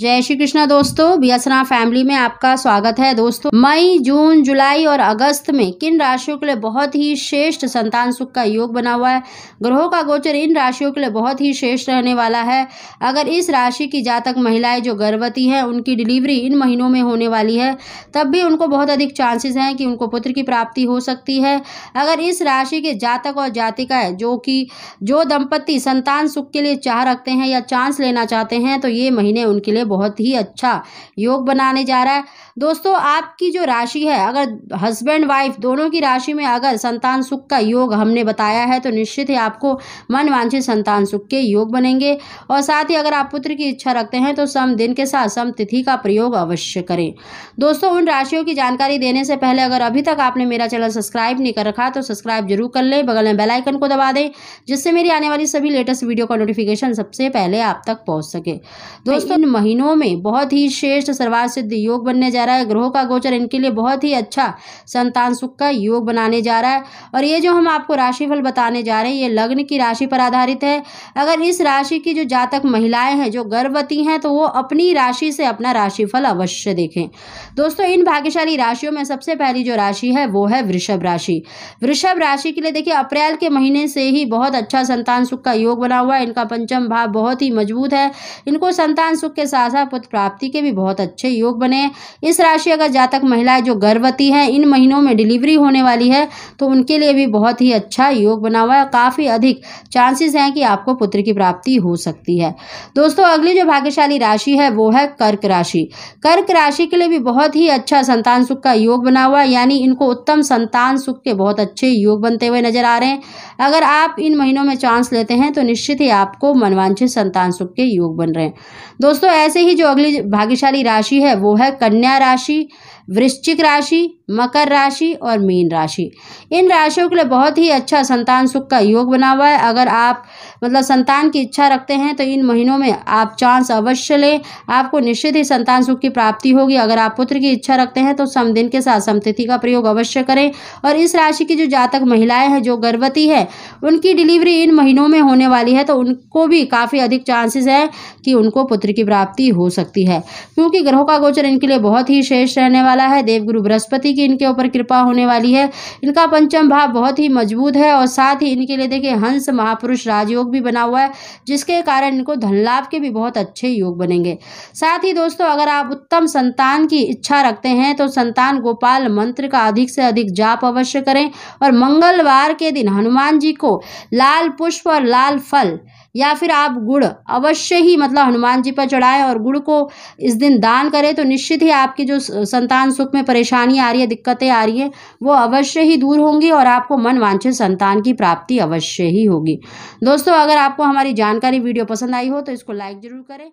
जय श्री कृष्णा दोस्तों बियासना फैमिली में आपका स्वागत है दोस्तों मई जून जुलाई और अगस्त में किन राशियों के लिए बहुत ही श्रेष्ठ संतान सुख का योग बना हुआ है ग्रहों का गोचर इन राशियों के लिए बहुत ही श्रेष्ठ रहने वाला है अगर इस राशि की जातक महिलाएं जो गर्भवती हैं उनकी डिलीवरी इन महीनों में होने वाली है तब भी उनको बहुत अधिक चांसेस हैं कि उनको पुत्र की प्राप्ति हो सकती है अगर इस राशि के जातक और जातिकाएँ जो कि जो दंपत्ति संतान सुख के लिए चाह रखते हैं या चांस लेना चाहते हैं तो ये महीने उनके लिए बहुत ही अच्छा योग बनाने जा रहा है दोस्तों आपकी जो राशि है अगर हस्बैंड वाइफ दोनों की राशि में अगर संतान सुख का योग हमने बताया है तो निश्चित ही आपको मन वांछित संतान सुख के योग बनेंगे और साथ ही अगर आप पुत्र की इच्छा रखते हैं तो सम दिन के साथ सम तिथि का प्रयोग अवश्य करें दोस्तों उन राशियों की जानकारी देने से पहले अगर अभी तक आपने मेरा चैनल सब्सक्राइब नहीं कर रखा तो सब्सक्राइब जरूर कर लें बगल में बेल आइकन को दबा दें जिससे मेरी आने वाली सभी लेटेस्ट वीडियो का नोटिफिकेशन सबसे पहले आप तक पहुंच सके दोस्तों महीने महीनों में बहुत ही श्रेष्ठ सर्वासिद्ध सिद्ध योग बनने जा रहा है ग्रहों का गोचर इनके लिए बहुत ही अच्छा संतान सुख का योग बनाने जा रहा है और ये जो हम आपको राशिफल बताने जा रहे हैं ये लग्न की राशि पर आधारित है अगर इस राशि की जो जातक महिलाएं हैं जो गर्भवती हैं तो वो अपनी राशि से अपना राशिफल अवश्य देखें दोस्तों इन भाग्यशाली राशियों में सबसे पहली जो राशि है वो है वृषभ राशि वृषभ राशि के लिए देखिए अप्रैल के महीने से ही बहुत अच्छा संतान सुख का योग बना हुआ है इनका पंचम भाव बहुत ही मजबूत है इनको संतान सुख के साथ साथ पद प्राप्ति के भी बहुत अच्छे योग बने हैं इस राशि अगर जातक महिलाएं जो गर्भवती हैं इन महीनों में डिलीवरी होने वाली है तो उनके लिए भी बहुत ही अच्छा योग बना हुआ है काफ़ी अधिक चांसेस हैं कि आपको पुत्र की प्राप्ति हो सकती है दोस्तों अगली जो भाग्यशाली राशि है वो है कर्क राशि कर्क राशि के लिए भी बहुत ही अच्छा संतान सुख का योग बना हुआ है यानी इनको उत्तम संतान सुख के बहुत अच्छे योग बनते हुए नजर आ रहे हैं अगर आप इन महीनों में चांस लेते हैं तो निश्चित ही आपको मनवांछित संतान सुख के योग बन रहे हैं दोस्तों ऐसे से ही जो अगली भाग्यशाली राशि है वो है कन्या राशि वृश्चिक राशि मकर राशि और मीन राशि इन राशियों के लिए बहुत ही अच्छा संतान सुख का योग बना हुआ है अगर आप मतलब संतान की इच्छा रखते हैं तो इन महीनों में आप चांस अवश्य लें आपको निश्चित ही संतान सुख की प्राप्ति होगी अगर आप पुत्र की इच्छा रखते हैं तो समदिन के साथ समतिथि का प्रयोग अवश्य करें और इस राशि की जो जातक महिलाएँ हैं जो गर्भवती है उनकी डिलीवरी इन महीनों में होने वाली है तो उनको भी काफ़ी अधिक चांसेस है कि उनको पुत्र की प्राप्ति हो सकती है क्योंकि ग्रहों का गोचर इनके लिए बहुत ही शेष रहने वाला वाला है देवगुरु बृहस्पति की इनके ऊपर कृपा होने वाली है इनका पंचम भाव बहुत ही मजबूत है और साथ ही इनके लिए देखिए हंस महापुरुष राजयोग भी बना हुआ है जिसके कारण इनको धन लाभ के भी बहुत अच्छे योग बनेंगे साथ ही दोस्तों अगर आप उत्तम संतान की इच्छा रखते हैं तो संतान गोपाल मंत्र का अधिक से अधिक जाप अवश्य करें और मंगलवार के दिन हनुमान जी को लाल पुष्प और लाल फल या फिर आप गुड़ अवश्य ही मतलब हनुमान जी पर चढ़ाएं और गुड़ को इस दिन दान करें तो निश्चित ही आपकी जो संतान सुख में परेशानी आ रही है दिक्कतें आ रही है वो अवश्य ही दूर होंगी और आपको मन वांछित संतान की प्राप्ति अवश्य ही होगी दोस्तों अगर आपको हमारी जानकारी वीडियो पसंद आई हो तो इसको लाइक ज़रूर करें